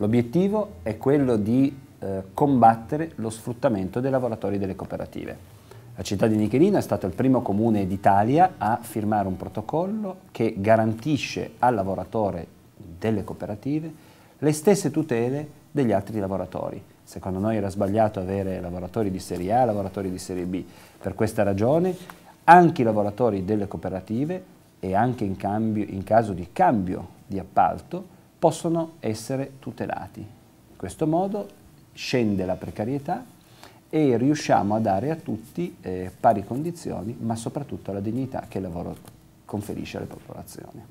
L'obiettivo è quello di eh, combattere lo sfruttamento dei lavoratori delle cooperative. La città di Nichelina è stato il primo comune d'Italia a firmare un protocollo che garantisce al lavoratore delle cooperative le stesse tutele degli altri lavoratori. Secondo noi era sbagliato avere lavoratori di serie A, e lavoratori di serie B. Per questa ragione anche i lavoratori delle cooperative e anche in, cambio, in caso di cambio di appalto possono essere tutelati. In questo modo scende la precarietà e riusciamo a dare a tutti eh, pari condizioni, ma soprattutto la dignità che il lavoro conferisce alle popolazioni.